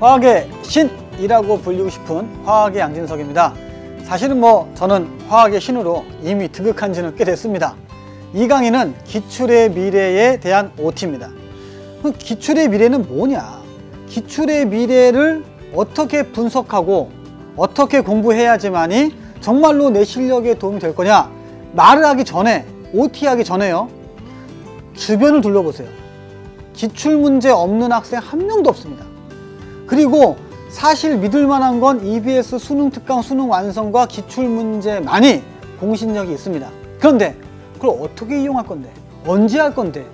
화학의 신이라고 불리고 싶은 화학의 양진석입니다. 사실은 뭐 저는 화학의 신으로 이미 등극한 지는 꽤 됐습니다. 이 강의는 기출의 미래에 대한 OT입니다. 그럼 기출의 미래는 뭐냐? 기출의 미래를 어떻게 분석하고 어떻게 공부해야지만이 정말로 내 실력에 도움이 될 거냐? 말을 하기 전에, OT 하기 전에요. 주변을 둘러보세요. 기출문제 없는 학생 한 명도 없습니다. 그리고 사실 믿을 만한 건 EBS 수능 특강 수능 완성과 기출 문제만이 공신력이 있습니다. 그런데 그걸 어떻게 이용할 건데? 언제 할 건데?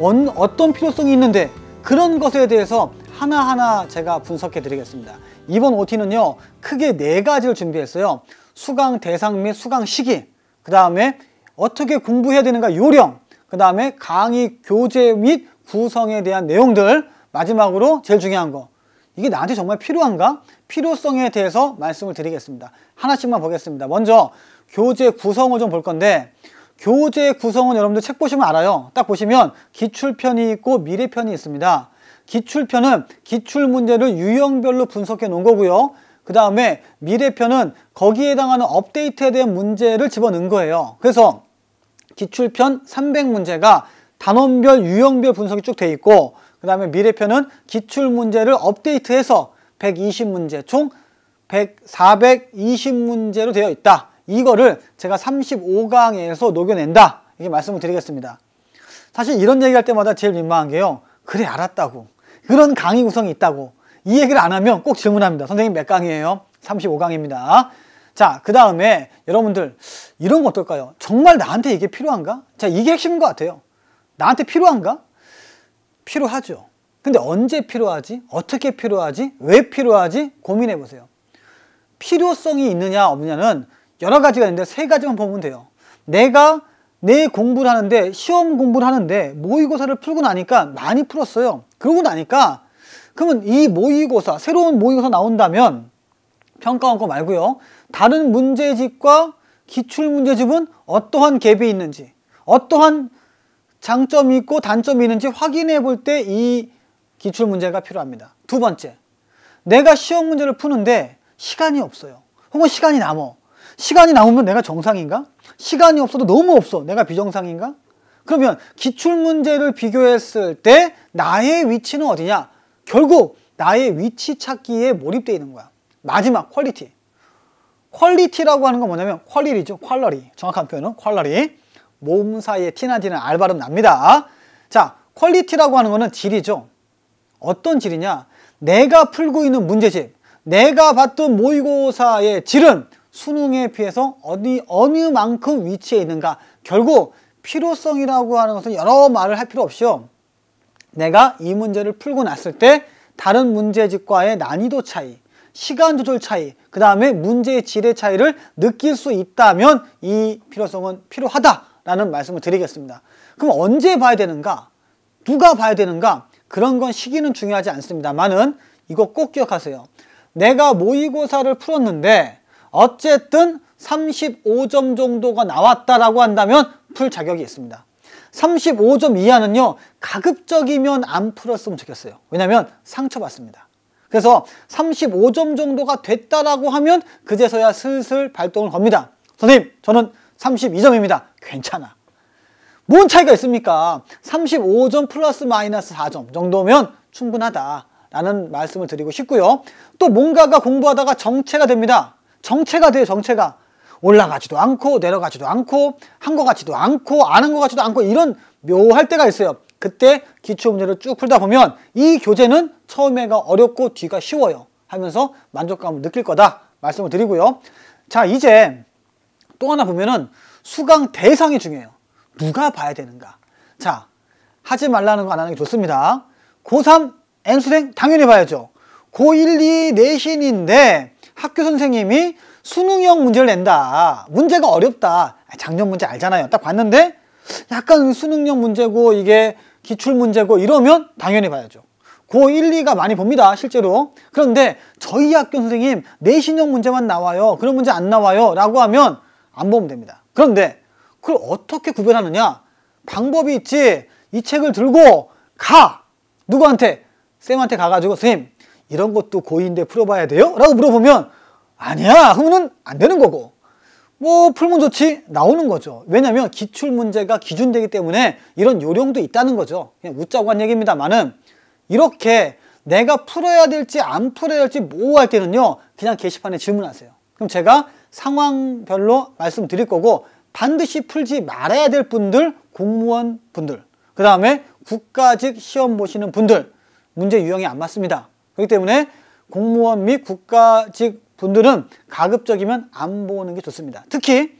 언, 어떤 필요성이 있는데? 그런 것에 대해서 하나하나 제가 분석해 드리겠습니다. 이번 OT는요. 크게 네 가지를 준비했어요. 수강 대상 및 수강 시기, 그 다음에 어떻게 공부해야 되는가 요령, 그 다음에 강의 교재 및 구성에 대한 내용들, 마지막으로 제일 중요한 거 이게 나한테 정말 필요한가? 필요성에 대해서 말씀을 드리겠습니다. 하나씩만 보겠습니다. 먼저 교재 구성을 좀 볼 건데 교재 구성은 여러분들 책 보시면 알아요. 딱 보시면 기출편이 있고 미래편이 있습니다. 기출편은 기출 문제를 유형별로 분석해 놓은 거고요. 그 다음에 미래편은 거기에 해당하는 업데이트에 대한 문제를 집어넣은 거예요. 그래서 기출편 300문제가 단원별, 유형별 분석이 쭉 돼 있고 그 다음에 미래편은 기출문제를 업데이트해서 120문제 총 100, 420문제로 되어 있다. 이거를 제가 35강에서 녹여낸다. 이렇게 말씀을 드리겠습니다. 사실 이런 얘기할 때마다 제일 민망한 게요. 그래 알았다고. 그런 강의 구성이 있다고. 이 얘기를 안 하면 꼭 질문합니다. 선생님 몇 강이에요? 35강입니다. 자, 그 다음에 여러분들 이런 거 어떨까요? 정말 나한테 이게 필요한가? 자, 이게 핵심인 것 같아요. 나한테 필요한가? 필요하죠. 근데 언제 필요하지? 어떻게 필요하지? 왜 필요하지? 고민해 보세요. 필요성이 있느냐 없느냐는 여러 가지가 있는데 세 가지만 보면 돼요. 내가 내 공부를 하는데 시험 공부를 하는데 모의고사를 풀고 나니까 많이 풀었어요. 그러고 나니까 그러면 이 모의고사 새로운 모의고사 나온다면 평가원거 말고요. 다른 문제집과 기출문제집은 어떠한 갭이 있는지 어떠한 장점이 있고 단점이 있는지 확인해 볼 때 이 기출문제가 필요합니다. 두 번째, 내가 시험 문제를 푸는데 시간이 없어요. 혹은 시간이 남어. 시간이 남으면 내가 정상인가? 시간이 없어도 너무 없어. 내가 비정상인가? 그러면 기출문제를 비교했을 때 나의 위치는 어디냐? 결국 나의 위치 찾기에 몰입되어 있는 거야. 마지막 퀄리티. 퀄리티라고 하는 건 뭐냐면 퀄리티죠. 퀄러리. 정확한 표현은 퀄러리. 모음 사이에 티나 D는 알바음 납니다. 자, 퀄리티라고 하는 것은 질이죠. 어떤 질이냐? 내가 풀고 있는 문제집, 내가 봤던 모의고사의 질은 수능에 비해서 어디, 어느 만큼 위치에 있는가. 결국 필요성이라고 하는 것은 여러 말을 할 필요 없이요. 내가 이 문제를 풀고 났을 때 다른 문제집과의 난이도 차이, 시간 조절 차이, 그 다음에 문제의 질의 차이를 느낄 수 있다면 이 필요성은 필요하다. 라는 말씀을 드리겠습니다. 그럼 언제 봐야 되는가? 누가 봐야 되는가? 그런 건 시기는 중요하지 않습니다만은 이거 꼭 기억하세요. 내가 모의고사를 풀었는데 어쨌든 35점 정도가 나왔다라고 한다면 풀 자격이 있습니다. 35점 이하는요. 가급적이면 안 풀었으면 좋겠어요. 왜냐하면 상처받습니다. 그래서 35점 정도가 됐다라고 하면 그제서야 슬슬 발동을 겁니다. 선생님 저는 32점입니다. 괜찮아. 뭔 차이가 있습니까? 35점 플러스 마이너스 4점 정도면 충분하다. 라는 말씀을 드리고 싶고요. 또 뭔가가 공부하다가 정체가 됩니다. 정체가 돼요, 정체가. 올라가지도 않고 내려가지도 않고 한것 같지도 않고 안한것 같지도 않고 이런 묘할 때가 있어요. 그때 기출문제를 쭉 풀다 보면 이 교재는 처음에가 어렵고 뒤가 쉬워요 하면서 만족감을 느낄 거다 말씀을 드리고요. 자 이제 또 하나 보면은 수강 대상이 중요해요. 누가 봐야 되는가. 자, 하지 말라는 거 안 하는 게 좋습니다. 고3 N수생 당연히 봐야죠. 고1, 2 내신인데 학교 선생님이 수능형 문제를 낸다. 문제가 어렵다. 아, 작년 문제 알잖아요. 딱 봤는데 약간 수능형 문제고 이게 기출 문제고 이러면 당연히 봐야죠. 고1, 2가 많이 봅니다. 실제로. 그런데 저희 학교 선생님 내신형 네 문제만 나와요. 그런 문제 안 나와요. 라고 하면 안 보면 됩니다. 그런데 그걸 어떻게 구별하느냐? 방법이 있지. 이 책을 들고 가! 누구한테? 쌤한테 가가지고 선생님 이런 것도 고인데 풀어봐야 돼요? 라고 물어보면 아니야 하면은 안 되는 거고 뭐 풀면 좋지 나오는 거죠 왜냐면 하 기출문제가 기준되기 때문에 이런 요령도 있다는 거죠 그냥 웃자고 한 얘기입니다만은 이렇게 내가 풀어야 될지 안 풀어야 될지 모호할 뭐 때는요 그냥 게시판에 질문하세요 그럼 제가 상황별로 말씀드릴 거고 반드시 풀지 말아야 될 분들, 공무원 분들, 그 다음에 국가직 시험 보시는 분들 문제 유형이 안 맞습니다. 그렇기 때문에 공무원 및 국가직 분들은 가급적이면 안 보는 게 좋습니다. 특히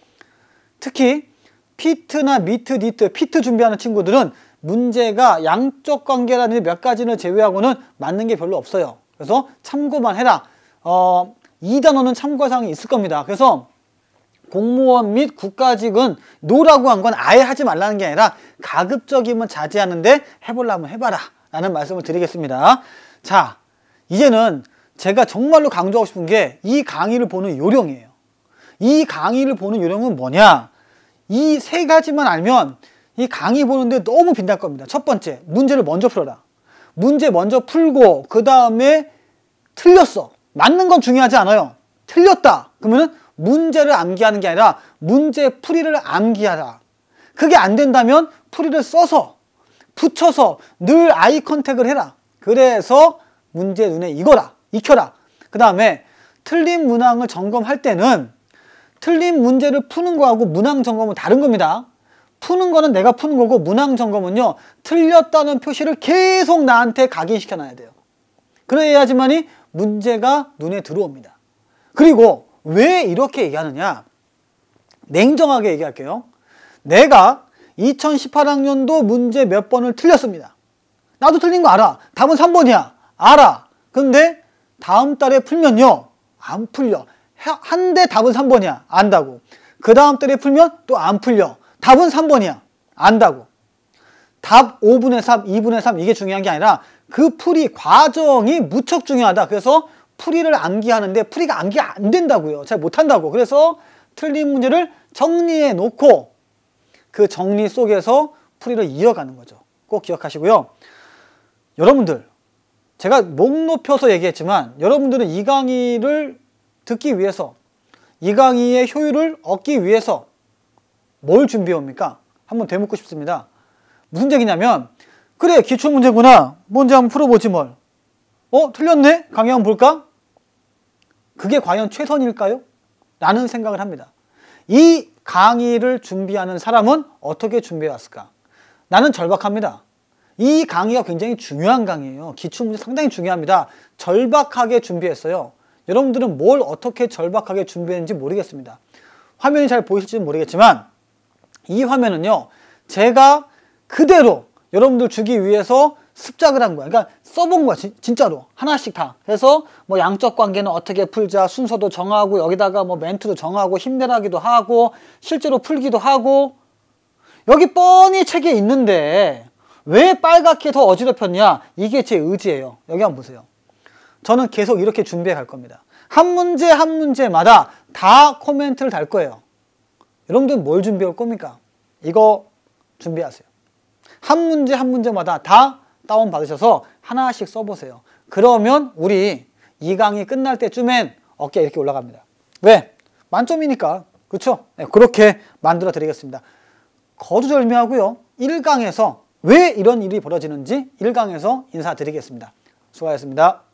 특히 피트나 미트, 니트, 피트 준비하는 친구들은 문제가 양쪽관계라는몇 가지를 제외하고는 맞는 게 별로 없어요. 그래서 참고만 해라. 어, 이 단어는 참고사항이 있을 겁니다. 그래서 공무원 및 국가직은 노라고 한 건 아예 하지 말라는 게 아니라 가급적이면 자제하는데 해보려면 해봐라 라는 말씀을 드리겠습니다. 자, 이제는 제가 정말로 강조하고 싶은 게 이 강의를 보는 요령이에요. 이 강의를 보는 요령은 뭐냐? 이 세 가지만 알면 이 강의 보는데 너무 빛날 겁니다. 첫 번째, 문제를 먼저 풀어라. 문제 먼저 풀고 그 다음에 틀렸어. 맞는 건 중요하지 않아요. 틀렸다. 그러면 문제를 암기하는 게 아니라 문제 풀이를 암기하라. 그게 안 된다면 풀이를 써서 붙여서 늘 아이 컨택을 해라. 그래서 문제 눈에 익어라. 익혀라. 그 다음에 틀린 문항을 점검할 때는 틀린 문제를 푸는 거하고 문항 점검은 다른 겁니다. 푸는 거는 내가 푸는 거고 문항 점검은요. 틀렸다는 표시를 계속 나한테 각인시켜놔야 돼요. 그래야지만이 문제가 눈에 들어옵니다. 그리고 왜 이렇게 얘기하느냐? 냉정하게 얘기할게요. 내가 2018학년도 문제 몇 번을 틀렸습니다. 나도 틀린 거 알아. 답은 3번이야. 알아. 근데 다음 달에 풀면요. 안 풀려. 한 대 답은 3번이야. 안다고. 그 다음 달에 풀면 또 안 풀려. 답은 3번이야. 안다고. 답 5분의 3, 2분의 3 이게 중요한 게 아니라 그 풀이 과정이 무척 중요하다. 그래서 풀이를 암기하는데 풀이가 암기 안 된다고요. 잘 못한다고. 그래서 틀린 문제를 정리해 놓고 그 정리 속에서 풀이를 이어가는 거죠. 꼭 기억하시고요. 여러분들 제가 목 높여서 얘기했지만 여러분들은 이 강의를 듣기 위해서 이 강의의 효율을 얻기 위해서 뭘 준비해 옵니까? 한번 되묻고 싶습니다. 무슨 얘기냐면 그래 기출문제구나. 문제 한번 풀어보지 뭘. 어? 틀렸네? 강의 한번 볼까? 그게 과연 최선일까요? 라는 생각을 합니다. 이 강의를 준비하는 사람은 어떻게 준비해왔을까? 나는 절박합니다. 이 강의가 굉장히 중요한 강의예요. 기출문제 상당히 중요합니다. 절박하게 준비했어요. 여러분들은 뭘 어떻게 절박하게 준비했는지 모르겠습니다. 화면이 잘 보이실지 모르겠지만 이 화면은요. 제가 그대로 여러분들 주기 위해서 습작을 한 거야. 그러니까 써본 거야. 진, 진짜로. 하나씩 다. 그래서 뭐 양적 관계는 어떻게 풀자 순서도 정하고 여기다가 뭐 멘트도 정하고 힘내라기도 하고 실제로 풀기도 하고 여기 뻔히 책에 있는데 왜 빨갛게 더 어지럽혔냐? 이게 제 의지예요. 여기 한번 보세요. 저는 계속 이렇게 준비해 갈 겁니다. 한 문제 한 문제마다 다 코멘트를 달 거예요. 여러분들 뭘 준비할 겁니까? 이거 준비하세요. 한 문제 한 문제마다 다 다운받으셔서 하나씩 써보세요. 그러면 우리 이 강의 끝날 때쯤엔 어깨 이렇게 올라갑니다. 왜? 만점이니까. 그렇죠? 네, 그렇게 만들어 드리겠습니다. 거두절미하고요. 1강에서 왜 이런 일이 벌어지는지 1강에서 인사드리겠습니다. 수고하셨습니다.